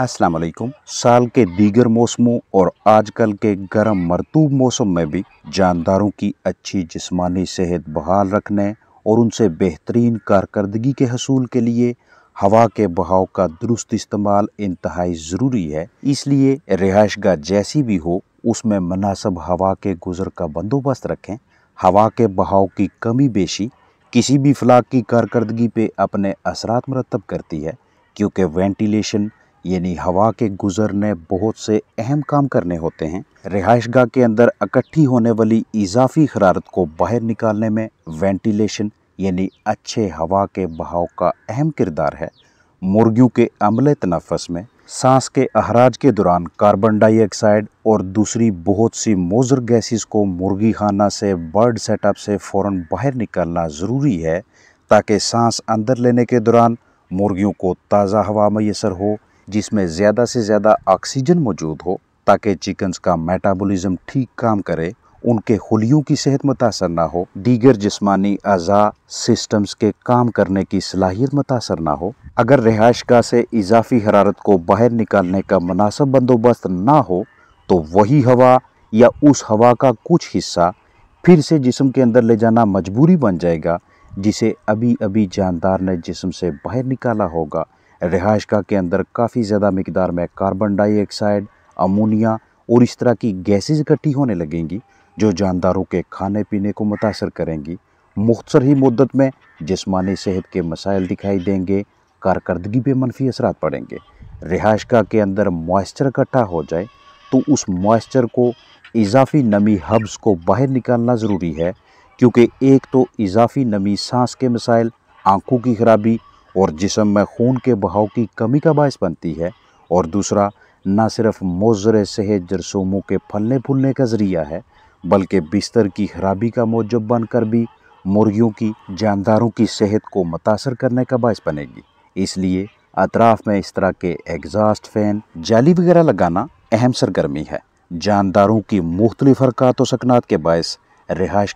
अस्सलाम वालेकुम साल के दीगर मौसमों और आजकल के गर्म मरतूब मौसम में भी जानदारों की अच्छी जिस्मानी सेहत बहाल रखने और उनसे बेहतरीन कारकर्दगी के हसूल के लिए हवा के बहाव का दुरुस्त इस्तेमाल इंतहाई ज़रूरी है इसलिए रिहाइश गाह जैसी भी हो उसमें मुनासब हवा के गुजर का बंदोबस्त रखें हवा के बहाव की कमी बेशी किसी भी फ्लाक की कारकर्दगी पे अपने असरात मरतब करती है क्योंकि वेंटिलेशन यानी हवा के गुजरने बहुत से अहम काम करने होते हैं रिहाइश गाह के अंदर इकट्ठी होने वाली इजाफी हरारत को बाहर निकालने में वेंटिलेशन यानी अच्छे हवा के बहाव का अहम किरदार है मुर्गियों के अमले तनफस में सांस के अहराज के दौरान कार्बन डाइऑक्साइड और दूसरी बहुत सी मोजर गैसेस को मुर्गी खाना से बर्ड सेटअप से फ़ौर बाहर निकालना ज़रूरी है ताकि सांस अंदर लेने के दौरान मुर्गियों को ताज़ा हवा मैसर हो जिसमें ज़्यादा से ज़्यादा ऑक्सीजन मौजूद हो ताकि चिकन्स का मेटाबॉलिज्म ठीक काम करे उनके हलियों की सेहत मुतासर ना हो दीगर जिसमानी अज़ा सिस्टम्स के काम करने की सलाहियत मुतासर ना हो अगर रिहाइश गाह से इजाफी हरारत को बाहर निकालने का मुनासब बंदोबस्त ना हो तो वही हवा या उस हवा का कुछ हिस्सा फिर से जिसम के अंदर ले जाना मजबूरी बन जाएगा जिसे अभी अभी जानदार ने जिसम से बाहर निकाला होगा रिहाइश गाह के अंदर काफ़ी ज़्यादा मकदार में कार्बन डाइऑक्साइड अमोनिया और इस तरह की गैसेज इकट्ठी होने लगेंगी जो जानदारों के खाने पीने को मुतासर करेंगी मुख्तर ही मदत में जिसमानी सेहत के मसाइल दिखाई देंगे कारकर्दगी पे मनफी असर पड़ेंगे रिहाइश गाह के अंदर मॉइस्चर इकट्ठा हो जाए तो उस मॉइस्चर को इजाफी नमी हब्स को बाहर निकालना ज़रूरी है क्योंकि एक तो इजाफी नमी सांस के मसाइल आंखों की खराबी और जिसम में खून के बहाव की कमी का बायस बनती है और दूसरा न सिर्फ मोजर सहेज जरसूमों के फलने फूलने का ज़रिया है बल्कि बिस्तर की खराबी का मौजब बनकर भी मुर्गियों की जानदारों की सेहत को मुतासर करने का बायस बनेगी इसलिए अतराफ़ में इस तरह के एग्जास्ट फैन जाली वगैरह लगाना अहम सरगर्मी है जानदारों की मुख्तलिफ हरकत सकनात के बायस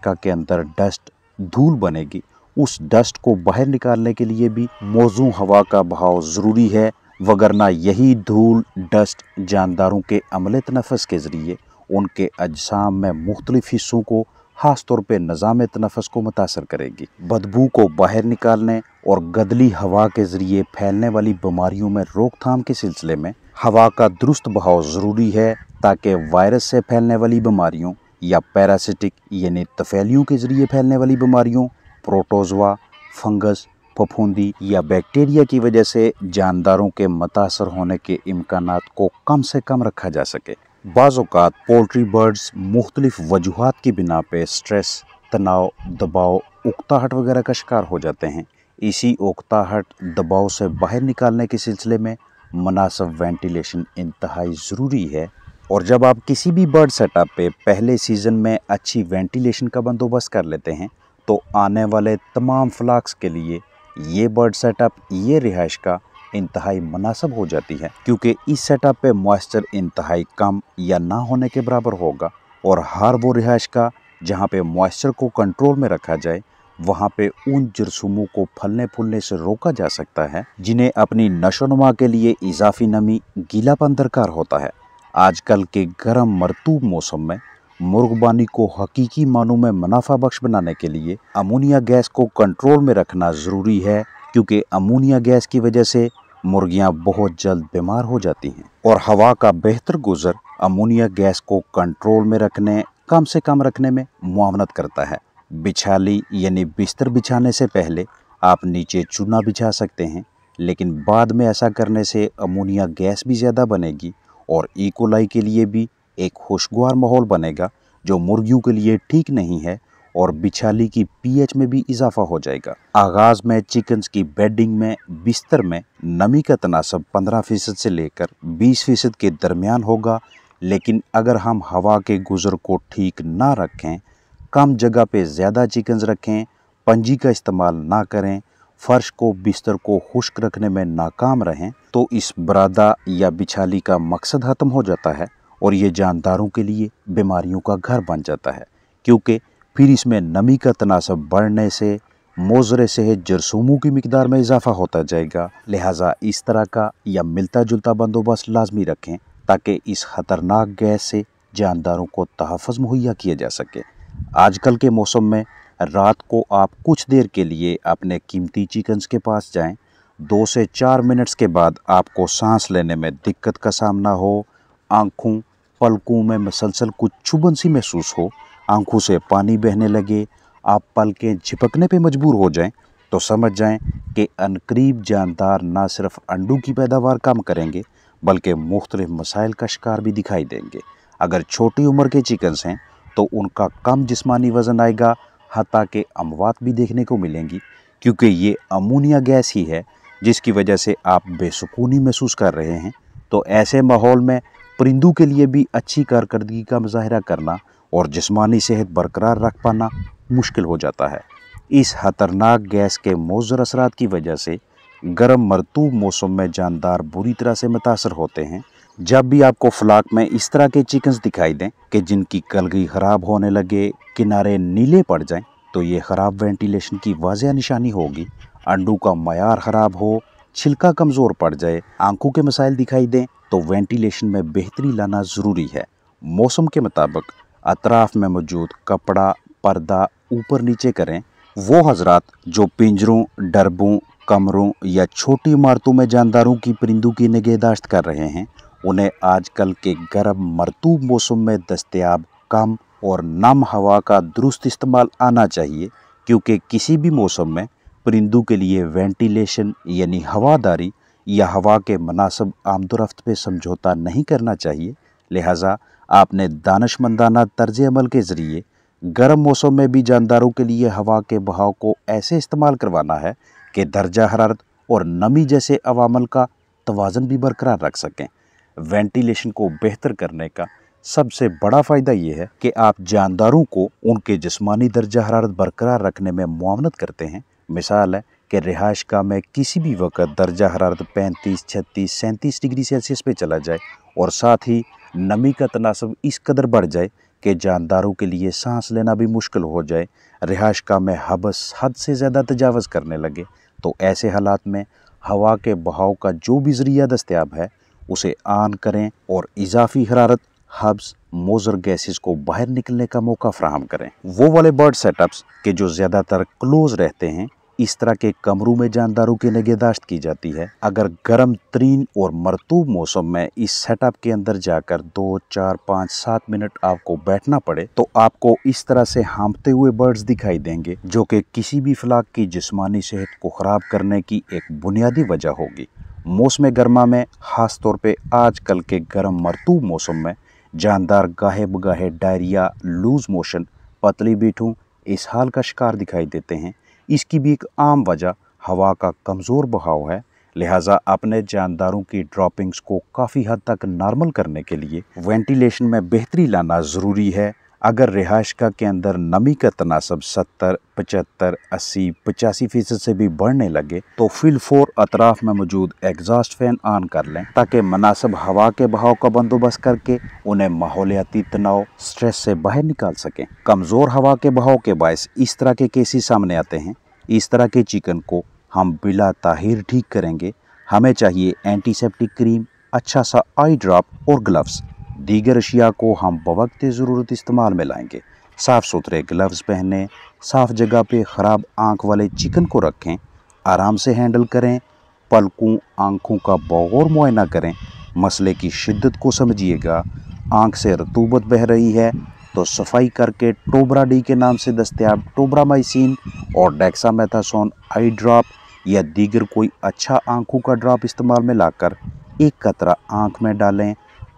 का के अंदर डस्ट धूल बनेगी उस डस्ट को बाहर निकालने के लिए भी मौजू हवा का बहाव ज़रूरी है वगरना यही धूल डस्ट जानदारों के अमले तनफस के ज़रिए उनके अजसाम में मुख्तलिफ हिस्सों को ख़ास तौर पर निज़ाम तनफस को मुतासर करेगी बदबू को बाहर निकालने और गदली हवा के ज़रिए फैलने वाली बीमारियों में रोकथाम के सिलसिले में हवा का दुरुस्त बहाव ज़रूरी है ताकि वायरस से फैलने वाली बीमारियों या पैरासिटिक यानी तफैलियों के ज़रिए फैलने वाली बीमारियों प्रोटोजवा फंगस फफूंदी या बैक्टीरिया की वजह से जानदारों के मतासर होने के इम्कान को कम से कम रखा जा सके बाज़ात पोल्ट्री बर्ड्स मुख्तलिफ वजूहत की बिना पर स्ट्रेस तनाव दबाव उकताहट वगैरह का शिकार हो जाते हैं इसी उकताहट दबाव से बाहर निकालने के सिलसिले में मुनासब वेंटिलेशन इंतहाई ज़रूरी है और जब आप किसी भी बर्ड सेटअप पे पहले सीज़न में अच्छी वेंटिलेशन का बंदोबस्त कर लेते हैं तो आने वाले तमाम फ्लाक्स के लिए ये बर्ड सेटअप ये रिहाइश का इंतहाई मुनासब हो जाती है क्योंकि इस सेटअप पे मॉइस्चर इंतहाई कम या ना होने के बराबर होगा और हर वो रिहाइश का जहाँ पे मॉइस्चर को कंट्रोल में रखा जाए वहाँ पे उन जरसूमों को फलने फूलने से रोका जा सकता है जिन्हें अपनी नशोनुमा के लिए इजाफी नमी गीलापन दरकार होता है आजकल के गर्म मरतूब मौसम में मुर्गबानी को हकीकी मानों में मुनाफा बख्श बनाने के लिए अमोनिया गैस को कंट्रोल में रखना ज़रूरी है क्योंकि अमोनिया गैस की वजह से मुर्गियां बहुत जल्द बीमार हो जाती हैं और हवा का बेहतर गुजर अमोनिया गैस को कंट्रोल में रखने कम से कम रखने में मुआवनत करता है बिछाली यानी बिस्तर बिछाने से पहले आप नीचे चूना बिछा सकते हैं लेकिन बाद में ऐसा करने से अमोनिया गैस भी ज़्यादा बनेगी और इकोलाई e. के लिए भी एक खुशगवार माहौल बनेगा जो मुर्गियों के लिए ठीक नहीं है और बिछाली की पीएच में भी इजाफा हो जाएगा आगाज में चिकन्स की बेडिंग में बिस्तर में नमी का तनासब 15 फीसद से लेकर 20 फीसद के दरमियान होगा लेकिन अगर हम हवा के गुजर को ठीक ना रखें कम जगह पे ज़्यादा चिकन्स रखें पंजी का इस्तेमाल ना करें फर्श को बिस्तर को खुश्क रखने में नाकाम रहें तो इस बरादा या बिछाली का मकसद ख़त्म हो जाता है और ये जानदारों के लिए बीमारियों का घर बन जाता है क्योंकि फिर इसमें नमी का तनासब बढ़ने से मोजरे से जरसूमों की मकदार में इजाफा होता जाएगा लिहाजा इस तरह का या मिलता जुलता बंदोबस्त लाजमी रखें ताकि इस खतरनाक गैस से जानदारों को तहफ़ मुहैया किया जा सके आजकल के मौसम में रात को आप कुछ देर के लिए अपने कीमती चिकन्स के पास जाएं दो से चार मिनट्स के बाद आपको सांस लेने में दिक्कत का सामना हो आँखों पलकों में मसलसल कुछ चुभन सी महसूस हो आंखों से पानी बहने लगे आप पलकें झिपकने पे मजबूर हो जाएं तो समझ जाएं कि अनकरीब जानदार ना सिर्फ अंडों की पैदावार कम करेंगे बल्कि मुख्तलिफ मसाइल का शिकार भी दिखाई देंगे अगर छोटी उम्र के चिकन्स हैं तो उनका कम जिस्मानी वज़न आएगा हती के अमवात भी देखने को मिलेंगी क्योंकि ये अमोनिया गैस ही है जिसकी वजह से आप बेसकूनी महसूस कर रहे हैं तो ऐसे माहौल में परिंदों के लिए भी अच्छी कारकर्दगी का मुजाहरा करना और जिसमानी सेहत बरकरार रख पाना मुश्किल हो जाता है इस खतरनाक गैस के मौजर असरात की वजह से गर्म मरतूब मौसम में जानदार बुरी तरह से मुतासर होते हैं जब भी आपको फ्लाक में इस तरह के चिकन्स दिखाई दें कि जिनकी कलगी ख़राब होने लगे किनारे नीले पड़ जाएं तो ये ख़राब वेंटिलेशन की वाजह निशानी होगी अंडों का मैार ख़राब हो छिलका कमज़ोर पड़ जाए आंखों के मसाइल दिखाई दें तो वेंटिलेशन में बेहतरी लाना ज़रूरी है मौसम के मुताबिक अतराफ़ में मौजूद कपड़ा पर्दा ऊपर नीचे करें वो हज़रा जो पिंजरों डरबों कमरों या छोटी इमारतों में जानदारों की परिंदों की निगहदाश्त कर रहे हैं उन्हें आजकल के गर्म मरतूब मौसम में दस्तियाब कम और नम हवा का दुरुस्त इस्तेमाल आना चाहिए क्योंकि किसी भी मौसम में परिंदों के लिए वेंटिलेशन यानी हवादारी या हवा के मुनासब आमदोरफ्त पे समझौता नहीं करना चाहिए लिहाजा आपने दानशमंदाना तर्ज अमल के ज़रिए गर्म मौसम में भी जानदारों के लिए हवा के बहाव को ऐसे इस्तेमाल करवाना है कि दर्जा हरारत और नमी जैसे अवामल का तोज़न भी बरकरार रख सकें वेंटिलेशन को बेहतर करने का सबसे बड़ा फ़ायदा ये है कि आप जानदारों को उनके जिसमानी दर्जा हरारत बरकरार रखने में मुआवनत करते हैं मिसाल है कि रिहाइश का मैं किसी भी वक्त दर्जा हरारत 35, 36, सैंतीस डिग्री सेल्सियस पे चला जाए और साथ ही नमी का तनासब इस कदर बढ़ जाए कि जानदारों के लिए सांस लेना भी मुश्किल हो जाए रिहाइश का में हबस हद से ज़्यादा तजावज़ करने लगे तो ऐसे हालात में हवा के बहाव का जो भी ज़रिया दस्तियाब है उसे आन करें और इजाफी हरारत हब्स मोज़र गैसेस को बाहर निकलने का मौका फ्राहम करें वो वाले बर्ड सेटअप्स के जो ज़्यादातर क्लोज़ रहते हैं इस तरह के कमरों में जानदारों की निगहदाश्त की जाती है अगर गर्म तरीन और मरतूब मौसम में इस सेटअप के अंदर जाकर दो चार पाँच सात मिनट आपको बैठना पड़े तो आपको इस तरह से हाँपते हुए बर्ड्स दिखाई देंगे जो कि किसी भी फ्लाक की जिस्मानी सेहत को ख़राब करने की एक बुनियादी वजह होगी मौसम गर्मा में ख़ास तौर आज कल के गर्म मरतूब मौसम में जानदार गाहे बगाहे डायरिया लूज़ मोशन पतली इस हाल का शिकार दिखाई देते हैं इसकी भी एक आम वजह हवा का कमज़ोर बहाव है लिहाजा अपने जानदारों की ड्रॉपिंग्स को काफ़ी हद तक नॉर्मल करने के लिए वेंटिलेशन में बेहतरी लाना ज़रूरी है अगर रिहायशगा के अंदर नमी का तनासब 70, 75, 80, पचासी फीसद से भी बढ़ने लगे तो फोर अतराफ में मौजूद एग्जॉस्ट फैन ऑन कर लें ताकि मनासब हवा के बहाव का बंदोबस्त करके उन्हें माहौलियाती तनाव स्ट्रेस से बाहर निकाल सकें कमज़ोर हवा के बहाव के बायस इस तरह के केसेस सामने आते हैं इस तरह के चिकन को हम बिला ताहिर ठीक करेंगे हमें चाहिए एंटीसेप्टिक क्रीम अच्छा सा आई ड्रॉप और ग्लव्स दीगर अशिया को हम बवक्त ज़रूरत इस्तेमाल में लाएंगे साफ़ सुथरे ग्लव्स पहने साफ़ जगह पे ख़राब आंख वाले चिकन को रखें आराम से हैंडल करें पलकों आंखों का बौर मुआयना करें मसले की शिद्दत को समझिएगा आंख से रतूबत बह रही है तो सफाई करके टोबरा डी के नाम से दस्तियाब टोबरामाइसिन और डेक्सामेथासोन आई ड्रॉप या दीगर कोई अच्छा आंखों का ड्रॉप इस्तेमाल में लाकर एक कतरा आंख में डालें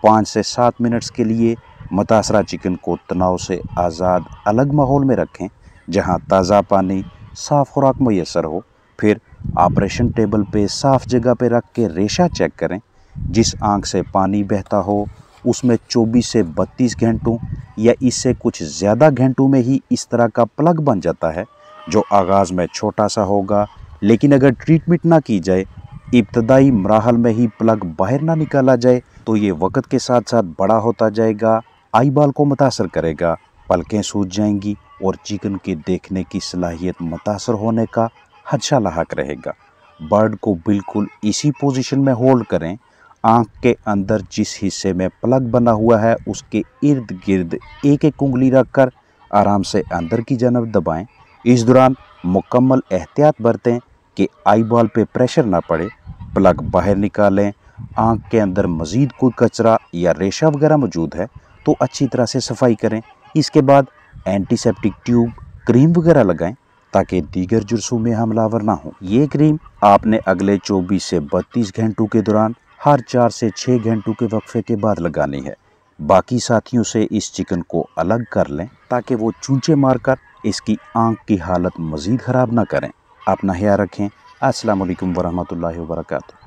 पाँच से सात मिनट्स के लिए मुतासरा चिकन को तनाव से आज़ाद अलग माहौल में रखें जहां ताज़ा पानी साफ़ खुराक मैसर हो फिर ऑपरेशन टेबल पे साफ़ जगह पे रख के रेशा चेक करें जिस आंख से पानी बहता हो उसमें 24 से 32 घंटों या इससे कुछ ज़्यादा घंटों में ही इस तरह का प्लग बन जाता है जो आगाज़ में छोटा सा होगा लेकिन अगर ट्रीटमेंट ना की जाए इब्तदाई मराहल में ही प्लग बाहर ना निकाला जाए तो ये वक़्त के साथ साथ बड़ा होता जाएगा आई बाल को मुतासर करेगा पलकें सूझ जाएंगी और चिकन के देखने की सलाहियत मुतासर होने का हदशा लाक रहेगा बर्ड को बिल्कुल इसी पोजीशन में होल्ड करें आंख के अंदर जिस हिस्से में प्लग बना हुआ है उसके इर्द गिर्द एक एक उंगली रखकर आराम से अंदर की जानब दबाएं इस दौरान मुकम्मल एहतियात बरतें कि आई बॉल पर प्रेशर ना पड़े प्लग बाहर निकालें आंख के अंदर मज़ीद कोई कचरा या रेशा वगैरह मौजूद है तो अच्छी तरह से सफाई करें इसके बाद एंटीसेप्टिक ट्यूब क्रीम वगैरह लगाएं ताकि दीगर जुर्सों में हमलावर ना हो ये क्रीम आपने अगले 24 से 32 घंटों के दौरान हर चार से छः घंटों के वक्फे के बाद लगानी है बाकी साथियों से इस चिकन को अलग कर लें ताकि वो चूचे मारकर इसकी आंख की हालत मज़ीद ख़राब ना करें अपना ख्याल रखें असलकम वरहमल वर्का